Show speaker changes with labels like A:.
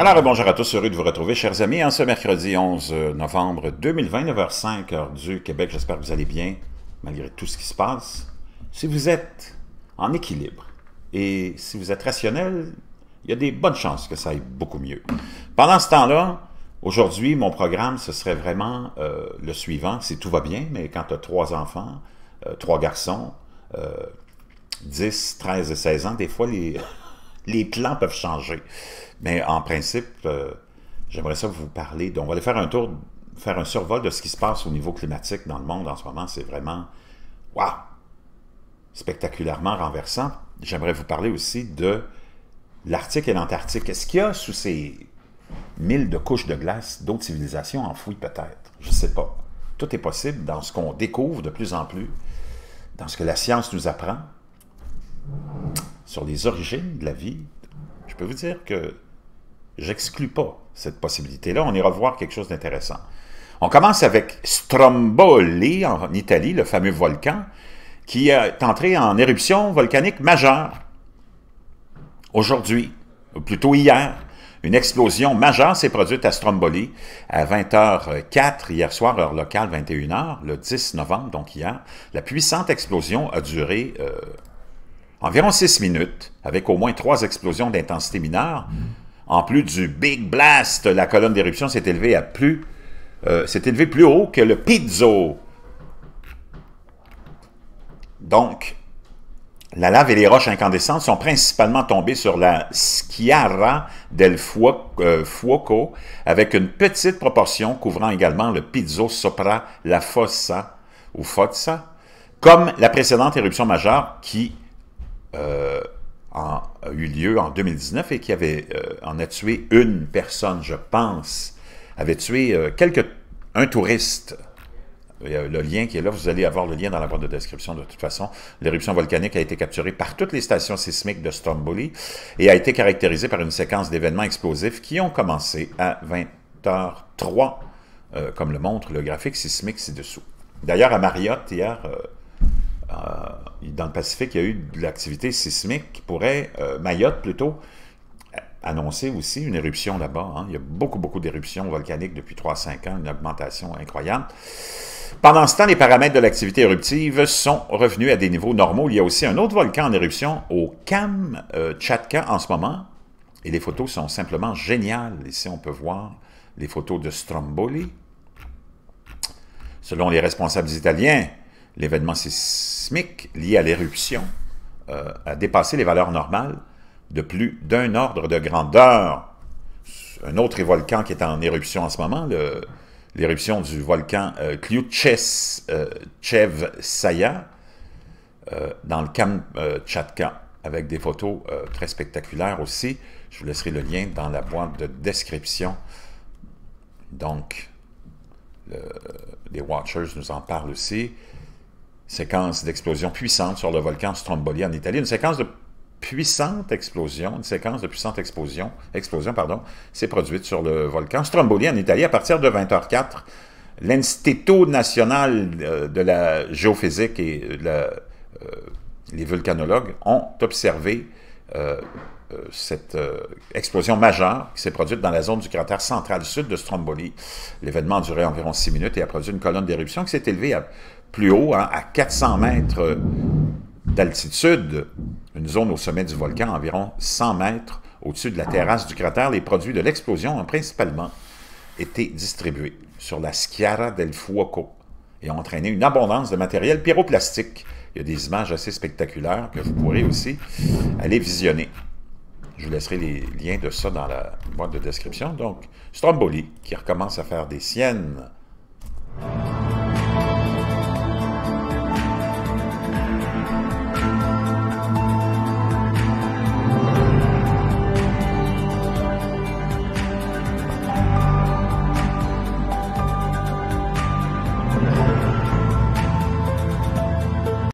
A: Alors, bonjour à tous, heureux de vous retrouver, chers amis, en ce mercredi 11 euh, novembre 2020, 9h05, heure du Québec. J'espère que vous allez bien, malgré tout ce qui se passe. Si vous êtes en équilibre et si vous êtes rationnel, il y a des bonnes chances que ça aille beaucoup mieux. Pendant ce temps-là, aujourd'hui, mon programme, ce serait vraiment euh, le suivant, si tout va bien, mais quand tu as trois enfants, euh, trois garçons, 10, 13 et 16 ans, des fois, les les plans peuvent changer. Mais en principe, euh, j'aimerais ça vous parler. Donc, on va aller faire un tour, faire un survol de ce qui se passe au niveau climatique dans le monde en ce moment. C'est vraiment, waouh, spectaculairement renversant. J'aimerais vous parler aussi de l'Arctique et l'Antarctique. est ce qu'il y a sous ces mille de couches de glace d'autres civilisations enfouies peut-être? Je ne sais pas. Tout est possible dans ce qu'on découvre de plus en plus, dans ce que la science nous apprend sur les origines de la vie, je peux vous dire que j'exclus pas cette possibilité-là. On ira voir quelque chose d'intéressant. On commence avec Stromboli, en Italie, le fameux volcan, qui est entré en éruption volcanique majeure. Aujourd'hui, ou plutôt hier, une explosion majeure s'est produite à Stromboli à 20h04 hier soir, heure locale 21h, le 10 novembre, donc hier. La puissante explosion a duré euh, environ 6 minutes, avec au moins trois explosions d'intensité mineure. En plus du Big Blast, la colonne d'éruption s'est élevée à plus euh, s'est plus haut que le pizzo. Donc, la lave et les roches incandescentes sont principalement tombées sur la Schiara del euh, Fuoco, avec une petite proportion couvrant également le Pizzo Sopra la Fossa ou fossa. comme la précédente éruption majeure qui euh, a eu lieu en 2019 et qui avait, euh, en a tué une personne, je pense, avait tué euh, quelques, un touriste. le lien qui est là, vous allez avoir le lien dans la boîte de description de toute façon. L'éruption volcanique a été capturée par toutes les stations sismiques de Stromboli et a été caractérisée par une séquence d'événements explosifs qui ont commencé à 20h03, comme le montre le graphique sismique ci-dessous. D'ailleurs, à Marriott, hier, dans le Pacifique, il y a eu de l'activité sismique qui pourrait, euh, Mayotte plutôt, annoncer aussi une éruption là-bas. Hein. Il y a beaucoup, beaucoup d'éruptions volcaniques depuis 3-5 ans, une augmentation incroyable. Pendant ce temps, les paramètres de l'activité éruptive sont revenus à des niveaux normaux. Il y a aussi un autre volcan en éruption au Kamchatka en ce moment. Et les photos sont simplement géniales. Ici, on peut voir les photos de Stromboli. Selon les responsables italiens, l'événement sismique lié à l'éruption euh, a dépassé les valeurs normales de plus d'un ordre de grandeur. Un autre volcan qui est en éruption en ce moment, l'éruption du volcan euh, euh, euh dans le Kamchatka, avec des photos très spectaculaires aussi. Je vous laisserai le lien dans la boîte de description. Donc, les Watchers nous en parlent aussi séquence d'explosion puissante sur le volcan Stromboli en Italie, une séquence de puissante explosion, une séquence de puissante explosion, explosion pardon, s'est produite sur le volcan Stromboli en Italie à partir de 20h04. L'Instituto national euh, de la géophysique et euh, les volcanologues ont observé euh, euh, cette euh, explosion majeure qui s'est produite dans la zone du cratère central sud de Stromboli. L'événement duré environ 6 minutes et a produit une colonne d'éruption qui s'est élevée plus haut, hein, à 400 mètres d'altitude, une zone au sommet du volcan, environ 100 mètres au-dessus de la terrasse du cratère. Les produits de l'explosion ont principalement été distribués sur la Schiara del Fuoco et ont entraîné une abondance de matériel pyroplastique. Il y a des images assez spectaculaires que vous pourrez aussi aller visionner. Je vous laisserai les liens de ça dans la boîte de description. Donc, Stromboli, qui recommence à faire des siennes